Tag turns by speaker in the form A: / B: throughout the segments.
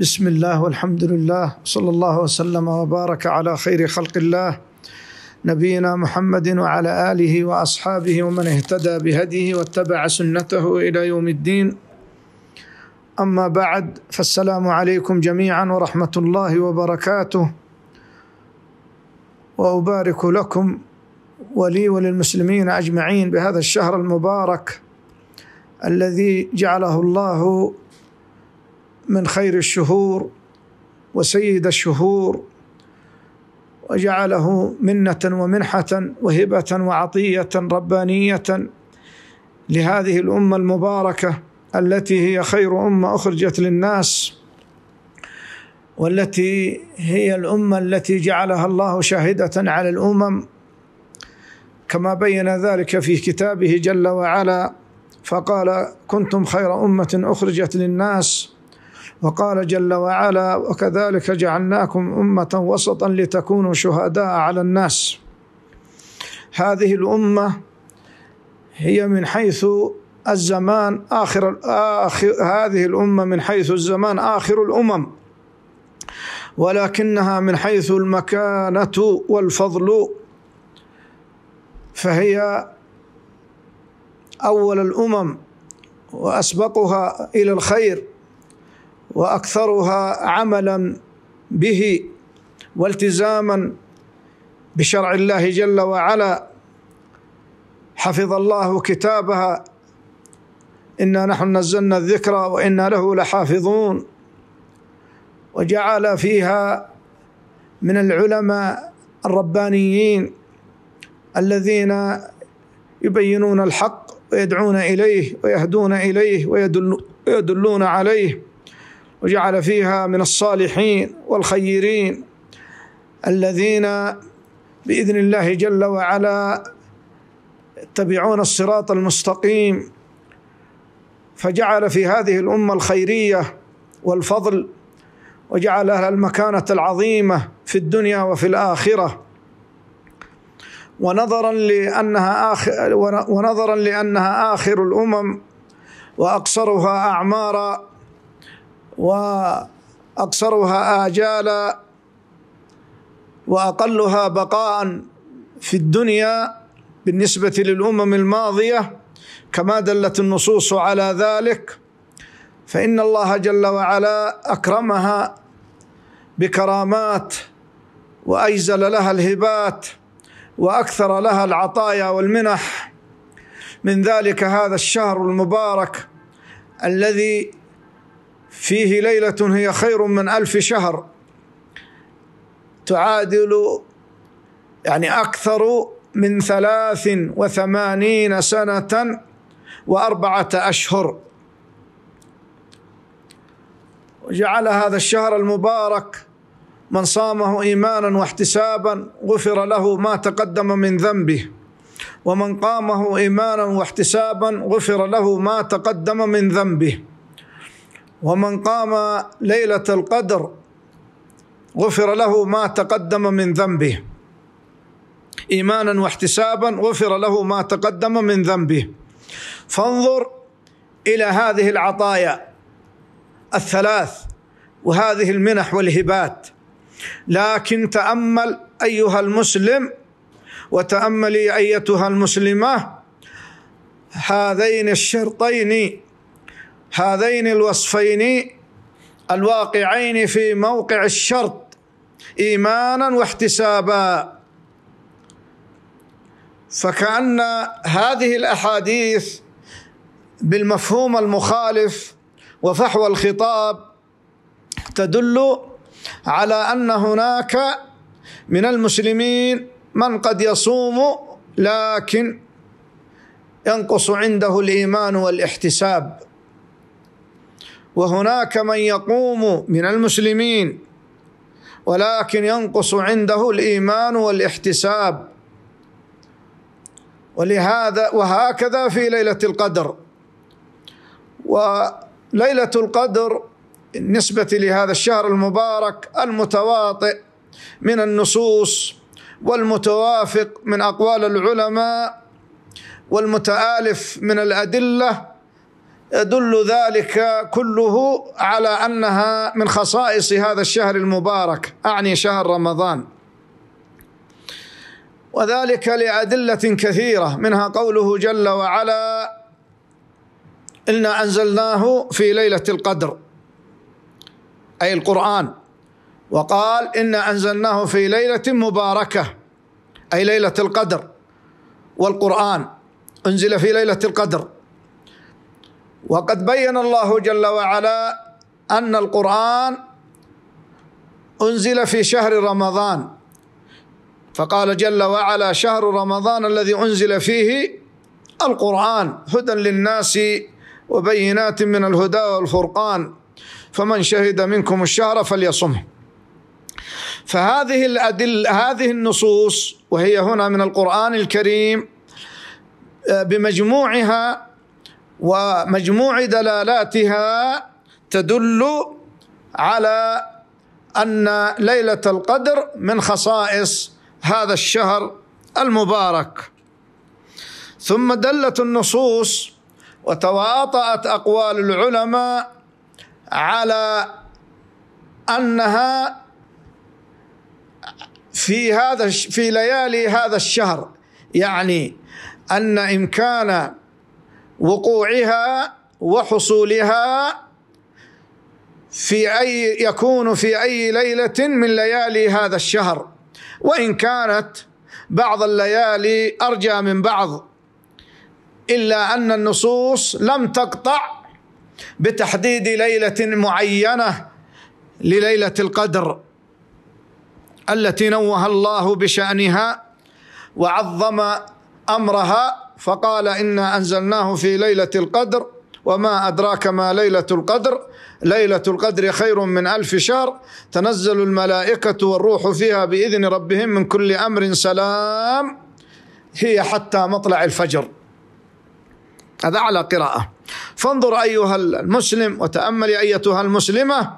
A: بسم الله والحمد لله صلى الله وسلم وبارك على خير خلق الله نبينا محمد وعلى اله واصحابه ومن اهتدى بهديه واتبع سنته الى يوم الدين اما بعد فالسلام عليكم جميعا ورحمه الله وبركاته وابارك لكم ولي وللمسلمين اجمعين بهذا الشهر المبارك الذي جعله الله من خير الشهور وسيد الشهور وجعله منة ومنحة وهبة وعطية ربانية لهذه الأمة المباركة التي هي خير أمة أخرجت للناس والتي هي الأمة التي جعلها الله شاهدة على الأمم كما بين ذلك في كتابه جل وعلا فقال كنتم خير أمة أخرجت للناس وقال جل وعلا وكذلك جعلناكم امه وسطا لتكونوا شهداء على الناس هذه الامه هي من حيث الزمان آخر, آخر هذه الأمة من حيث الزمان آخر الأمم ولكنها من حيث المكانة والفضل فهي أول الأمم وأسبقها إلى الخير واكثرها عملا به والتزاما بشرع الله جل وعلا حفظ الله كتابها انا نحن نزلنا الذكر وانا له لحافظون وجعل فيها من العلماء الربانيين الذين يبينون الحق ويدعون اليه ويهدون اليه ويدلون عليه وجعل فيها من الصالحين والخيرين الذين باذن الله جل وعلا يتبعون الصراط المستقيم فجعل في هذه الامه الخيريه والفضل وجعل المكانه العظيمه في الدنيا وفي الاخره ونظرا لانها اخر ونظرا لانها اخر الامم واقصرها اعمارا واقصرها اجالا واقلها بقاء في الدنيا بالنسبه للامم الماضيه كما دلت النصوص على ذلك فان الله جل وعلا اكرمها بكرامات واجزل لها الهبات واكثر لها العطايا والمنح من ذلك هذا الشهر المبارك الذي فيه ليلة هي خير من ألف شهر تعادل يعني أكثر من ثلاث وثمانين سنة وأربعة أشهر وجعل هذا الشهر المبارك من صامه إيمانا واحتسابا غفر له ما تقدم من ذنبه ومن قامه إيمانا واحتسابا غفر له ما تقدم من ذنبه ومن قام ليلة القدر غفر له ما تقدم من ذنبه ايمانا واحتسابا غفر له ما تقدم من ذنبه فانظر الى هذه العطايا الثلاث وهذه المنح والهبات لكن تامل ايها المسلم وتاملي ايتها المسلمه هذين الشرطين هذين الوصفين الواقعين في موقع الشرط ايمانا واحتسابا فكان هذه الاحاديث بالمفهوم المخالف وفحوى الخطاب تدل على ان هناك من المسلمين من قد يصوم لكن ينقص عنده الايمان والاحتساب وهناك من يقوم من المسلمين ولكن ينقص عنده الايمان والاحتساب ولهذا وهكذا في ليله القدر وليله القدر بالنسبه لهذا الشهر المبارك المتواطئ من النصوص والمتوافق من اقوال العلماء والمتالف من الادله يدل ذلك كله على انها من خصائص هذا الشهر المبارك اعني شهر رمضان وذلك لادله كثيره منها قوله جل وعلا انا انزلناه في ليله القدر اي القران وقال انا انزلناه في ليله مباركه اي ليله القدر والقران انزل في ليله القدر وقد بين الله جل وعلا أن القرآن أنزل في شهر رمضان فقال جل وعلا شهر رمضان الذي أنزل فيه القرآن هدى للناس وبينات من الهدى والفرقان فمن شهد منكم الشهر فليصمه فهذه الأدل هذه النصوص وهي هنا من القرآن الكريم آه، بمجموعها ومجموع دلالاتها تدل على ان ليله القدر من خصائص هذا الشهر المبارك ثم دلت النصوص وتواطات اقوال العلماء على انها في هذا في ليالي هذا الشهر يعني ان امكان وقوعها وحصولها في أي يكون في أي ليلة من ليالي هذا الشهر وإن كانت بعض الليالي أرجى من بعض إلا أن النصوص لم تقطع بتحديد ليلة معينة لليلة القدر التي نوه الله بشأنها وعظم أمرها فقال إنا أنزلناه في ليلة القدر وما أدراك ما ليلة القدر ليلة القدر خير من ألف شهر تنزل الملائكة والروح فيها بإذن ربهم من كل أمر سلام هي حتى مطلع الفجر هذا أعلى قراءة فانظر أيها المسلم وتأملي أيتها المسلمة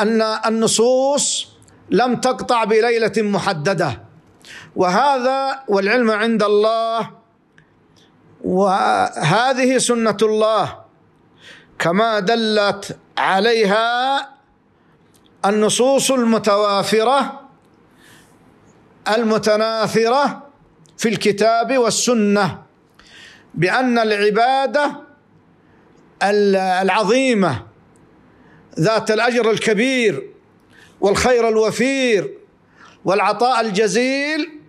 A: أن النصوص لم تقطع بليلة محددة وهذا والعلم عند الله وهذه سنة الله كما دلت عليها النصوص المتوافرة المتناثرة في الكتاب والسنة بأن العبادة العظيمة ذات الأجر الكبير والخير الوفير والعطاء الجزيل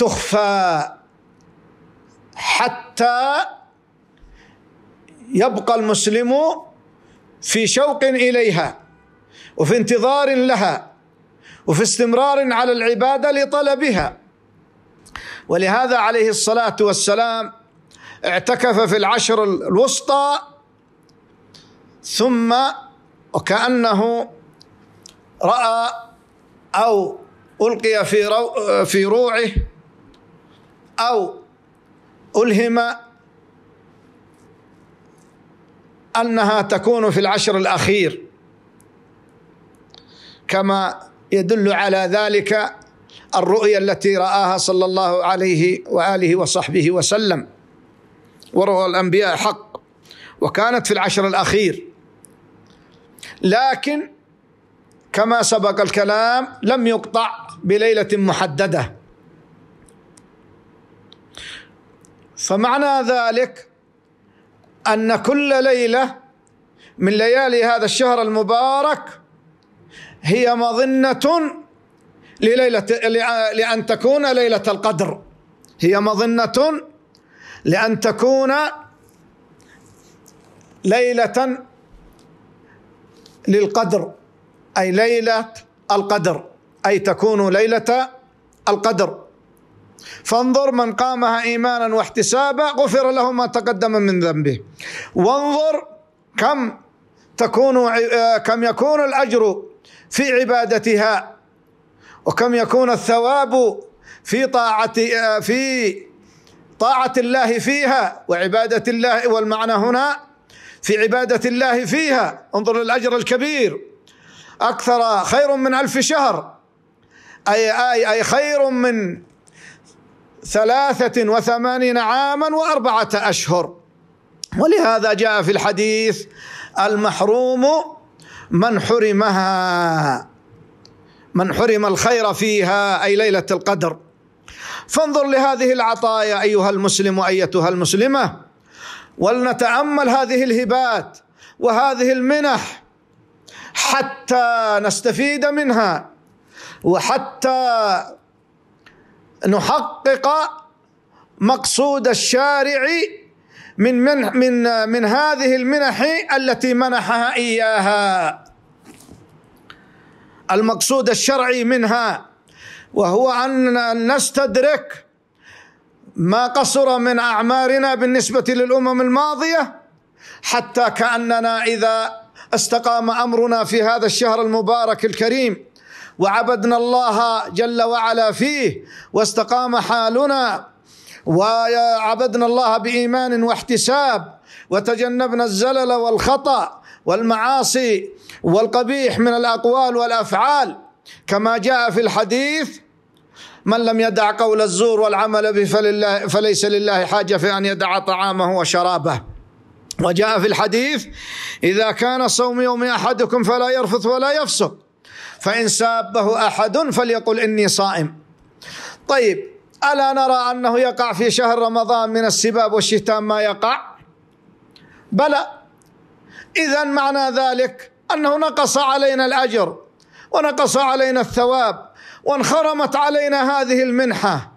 A: تخفى حتى يبقى المسلم في شوق اليها وفي انتظار لها وفي استمرار على العباده لطلبها ولهذا عليه الصلاه والسلام اعتكف في العشر الوسطى ثم وكانه راى او القي في في روعه أو ألهم أنها تكون في العشر الأخير كما يدل على ذلك الرؤيا التي رآها صلى الله عليه وآله وصحبه وسلم ورؤى الأنبياء حق وكانت في العشر الأخير لكن كما سبق الكلام لم يقطع بليلة محددة فمعنى ذلك أن كل ليلة من ليالي هذا الشهر المبارك هي مظنة لليلة لأن تكون ليلة القدر هي مظنة لأن تكون ليلة للقدر أي ليلة القدر أي تكون ليلة القدر فانظر من قامها ايمانا واحتسابا غفر له ما تقدم من ذنبه وانظر كم تكون آه، كم يكون الاجر في عبادتها وكم يكون الثواب في طاعه آه، في طاعه الله فيها وعباده الله والمعنى هنا في عباده الله فيها انظر للاجر الكبير اكثر خير من الف شهر اي اي اي خير من ثلاثة وثمانين عاما وأربعة أشهر ولهذا جاء في الحديث المحروم من حرمها من حرم الخير فيها أي ليلة القدر فانظر لهذه العطايا أيها المسلم وأيتها المسلمة ولنتأمل هذه الهبات وهذه المنح حتى نستفيد منها وحتى نحقق مقصود الشارع من من من من هذه المنح التي منحها اياها المقصود الشرعي منها وهو ان نستدرك ما قصر من اعمارنا بالنسبه للامم الماضيه حتى كاننا اذا استقام امرنا في هذا الشهر المبارك الكريم وعبدنا الله جل وعلا فيه واستقام حالنا وعبدنا الله بايمان واحتساب وتجنبنا الزلل والخطا والمعاصي والقبيح من الاقوال والافعال كما جاء في الحديث من لم يدع قول الزور والعمل به فلله فليس لله حاجه في ان يدع طعامه وشرابه وجاء في الحديث اذا كان صوم يوم احدكم فلا يرفث ولا يفسق فإن سابه أحد فليقل إني صائم طيب ألا نرى أنه يقع في شهر رمضان من السباب والشتام ما يقع بلى إذا معنى ذلك أنه نقص علينا الأجر ونقص علينا الثواب وانخرمت علينا هذه المنحة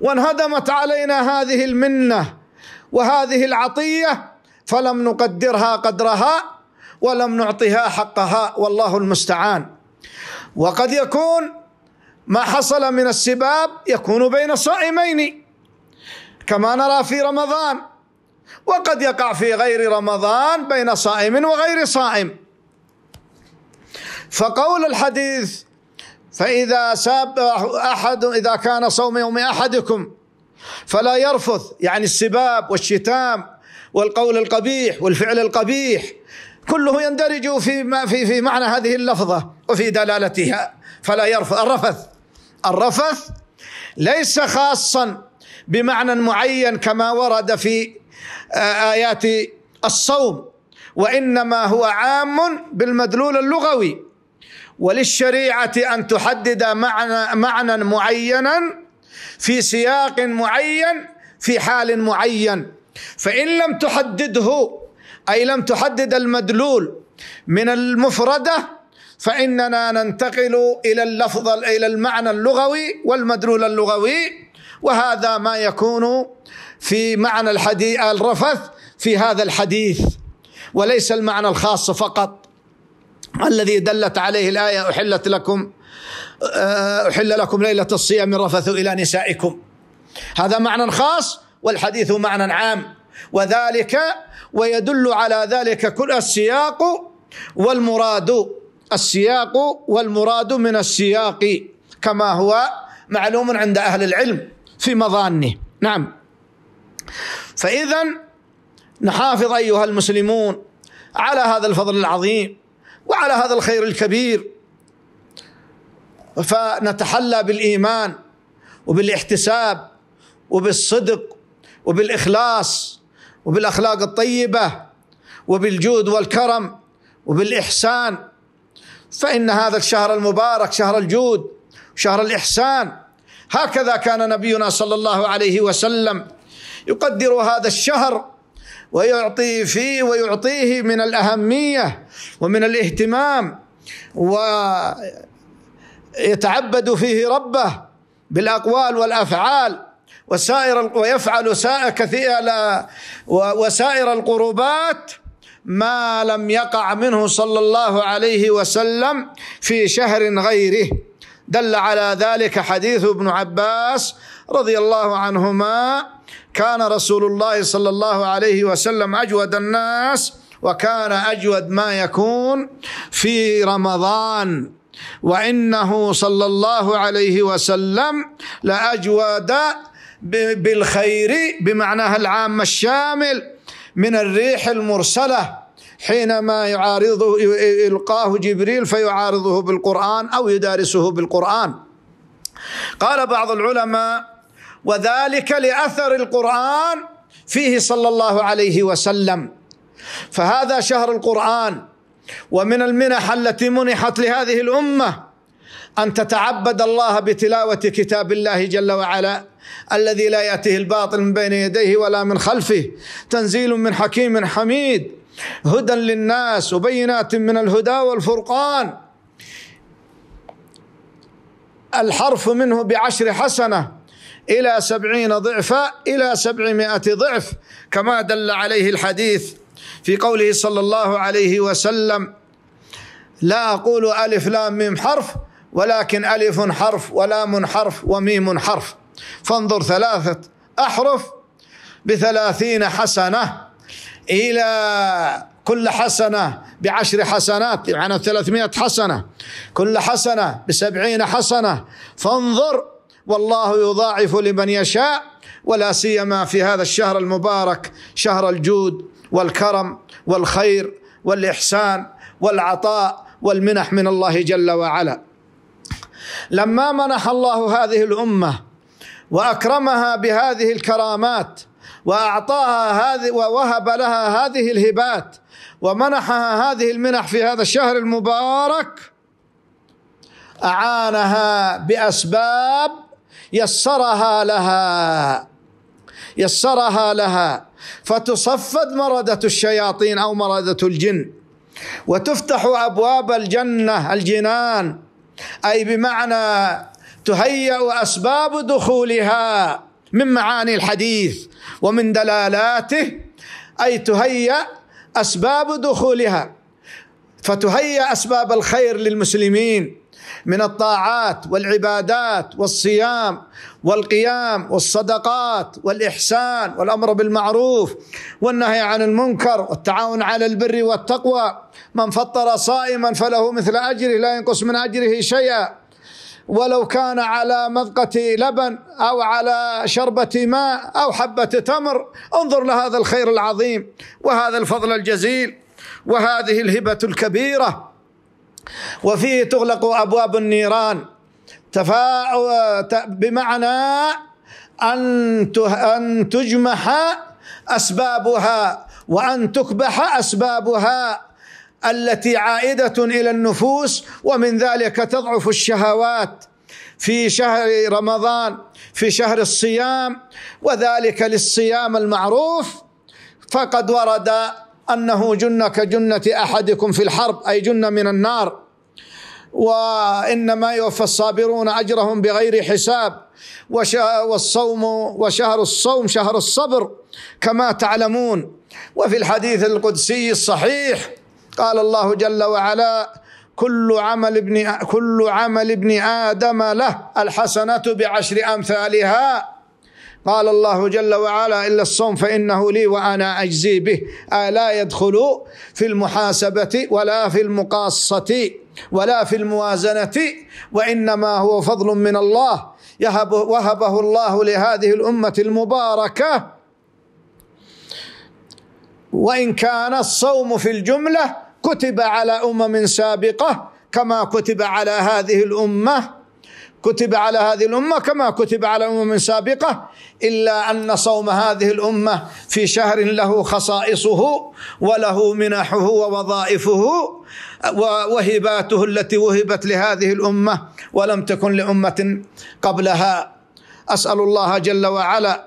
A: وانهدمت علينا هذه المنة وهذه العطية فلم نقدرها قدرها ولم نعطها حقها والله المستعان وقد يكون ما حصل من السباب يكون بين صائمين كما نرى في رمضان وقد يقع في غير رمضان بين صائم وغير صائم فقول الحديث فإذا ساب أحد إذا كان صوم يوم أحدكم فلا يرفث يعني السباب والشتام والقول القبيح والفعل القبيح كله يندرج في ما في في معنى هذه اللفظه وفي دلالتها فلا يرفث الرفث الرفث ليس خاصا بمعنى معين كما ورد في آه، آيات الصوم وإنما هو عام بالمدلول اللغوي وللشريعة أن تحدد معنى معنى معينا في سياق معين في حال معين فإن لم تحدده أي لم تحدد المدلول من المفردة فإننا ننتقل إلى اللفظ إلى المعنى اللغوي والمدلول اللغوي وهذا ما يكون في معنى الحديث الرفث في هذا الحديث وليس المعنى الخاص فقط الذي دلت عليه الآية أحلت لكم آه، أحل لكم ليلة الصيام رفث إلى نسائكم هذا معنى خاص والحديث معنى عام وذلك ويدل على ذلك كل السياق والمراد السياق والمراد من السياق كما هو معلوم عند أهل العلم في مظانه نعم فإذا نحافظ أيها المسلمون على هذا الفضل العظيم وعلى هذا الخير الكبير فنتحلى بالإيمان وبالاحتساب وبالصدق وبالإخلاص وبالأخلاق الطيبة وبالجود والكرم وبالإحسان فإن هذا الشهر المبارك شهر الجود شهر الإحسان هكذا كان نبينا صلى الله عليه وسلم يقدر هذا الشهر ويعطي فيه ويعطيه من الأهمية ومن الاهتمام ويتعبد فيه ربه بالأقوال والأفعال وسائر ويفعل سائر كثير وسائر القربات ما لم يقع منه صلى الله عليه وسلم في شهر غيره دل على ذلك حديث ابن عباس رضي الله عنهما كان رسول الله صلى الله عليه وسلم اجود الناس وكان اجود ما يكون في رمضان وانه صلى الله عليه وسلم لاجود بالخير بمعناها العام الشامل من الريح المرسله حينما يعارضه يلقاه جبريل فيعارضه بالقران او يدارسه بالقران قال بعض العلماء وذلك لاثر القران فيه صلى الله عليه وسلم فهذا شهر القران ومن المنح التي منحت لهذه الامه أن تتعبد الله بتلاوة كتاب الله جل وعلا الذي لا يأتيه الباطل من بين يديه ولا من خلفه تنزيل من حكيم حميد هدى للناس وبينات من الهدى والفرقان الحرف منه بعشر حسنة إلى سبعين ضعفا إلى سبعمائة ضعف كما دل عليه الحديث في قوله صلى الله عليه وسلم لا أقول ألف لام ميم حرف ولكن ألف حرف ولام حرف وميم حرف فانظر ثلاثة أحرف بثلاثين حسنة إلى كل حسنة بعشر حسنات يعني ثلاثمائة حسنة كل حسنة بسبعين حسنة فانظر والله يضاعف لمن يشاء ولا سيما في هذا الشهر المبارك شهر الجود والكرم والخير والإحسان والعطاء والمنح من الله جل وعلا لما منح الله هذه الامه واكرمها بهذه الكرامات واعطاها هذه ووهب لها هذه الهبات ومنحها هذه المنح في هذا الشهر المبارك اعانها باسباب يسرها لها يسرها لها فتصفد مرده الشياطين او مرده الجن وتفتح ابواب الجنه الجنان أي بمعنى تهيأ أسباب دخولها من معاني الحديث ومن دلالاته أي تهيأ أسباب دخولها فتهيأ أسباب الخير للمسلمين من الطاعات والعبادات والصيام والقيام والصدقات والاحسان والامر بالمعروف والنهي عن المنكر والتعاون على البر والتقوى من فطر صائما فله مثل اجره لا ينقص من اجره شيئا ولو كان على مذقة لبن أو على شربة ماء أو حبة تمر انظر لهذا الخير العظيم وهذا الفضل الجزيل وهذه الهبة الكبيرة وفيه تغلق أبواب النيران تفا... بمعنى أن أن تجمح أسبابها وأن تكبح أسبابها التي عائدة إلى النفوس ومن ذلك تضعف الشهوات في شهر رمضان في شهر الصيام وذلك للصيام المعروف فقد ورد أنه جن كجنة أحدكم في الحرب أي جن من النار وإنما يوفى الصابرون أجرهم بغير حساب والصوم وشهر الصوم شهر الصبر كما تعلمون وفي الحديث القدسي الصحيح قال الله جل وعلا كل عمل ابن كل عمل ابن آدم له الحسنة بعشر أمثالها قال الله جل وعلا إلا الصوم فإنه لي وأنا أجزي به ألا يدخل في المحاسبة ولا في المقاصة ولا في الموازنة وإنما هو فضل من الله يهب وهبه الله لهذه الأمة المباركة وإن كان الصوم في الجملة كتب على أمم سابقة كما كتب على هذه الأمة كتب على هذه الامه كما كتب على امم سابقه الا ان صوم هذه الامه في شهر له خصائصه وله منحه ووظائفه وهباته التي وهبت لهذه الامه ولم تكن لامه قبلها اسال الله جل وعلا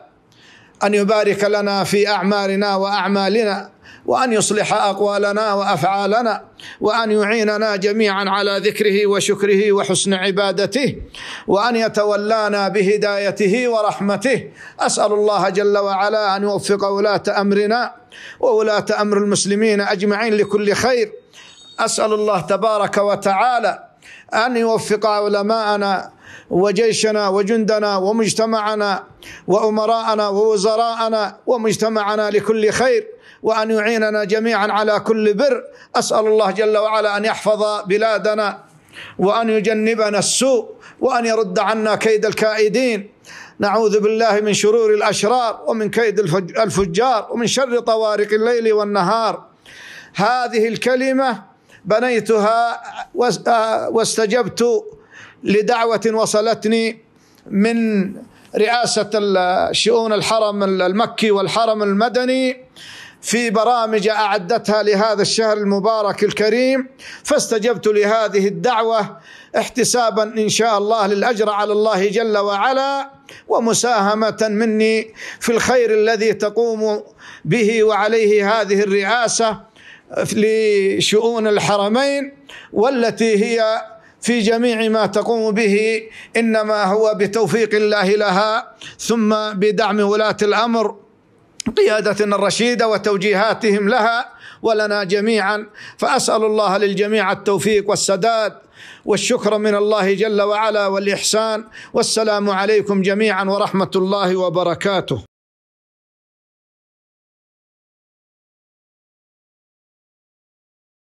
A: ان يبارك لنا في اعمارنا واعمالنا وأن يصلح أقوالنا وأفعالنا وأن يعيننا جميعا على ذكره وشكره وحسن عبادته وأن يتولانا بهدايته ورحمته أسأل الله جل وعلا أن يوفق ولاة أمرنا وولاة أمر المسلمين أجمعين لكل خير أسأل الله تبارك وتعالى أن يوفق علماءنا وجيشنا وجندنا ومجتمعنا وأمراءنا ووزراءنا ومجتمعنا لكل خير وأن يعيننا جميعا على كل بر أسأل الله جل وعلا أن يحفظ بلادنا وأن يجنبنا السوء وأن يرد عنا كيد الكائدين نعوذ بالله من شرور الأشرار ومن كيد الفجار ومن شر طوارق الليل والنهار هذه الكلمة بنيتها آه، واستجبت لدعوة وصلتني من رئاسة شؤون الحرم المكي والحرم المدني في برامج اعدتها لهذا الشهر المبارك الكريم فاستجبت لهذه الدعوه احتسابا ان شاء الله للاجر على الله جل وعلا ومساهمه مني في الخير الذي تقوم به وعليه هذه الرئاسه لشؤون الحرمين والتي هي في جميع ما تقوم به انما هو بتوفيق الله لها ثم بدعم ولاه الامر قيادتنا الرشيده وتوجيهاتهم لها ولنا جميعا فاسال الله للجميع التوفيق والسداد والشكر من الله جل وعلا والاحسان والسلام عليكم جميعا ورحمه الله وبركاته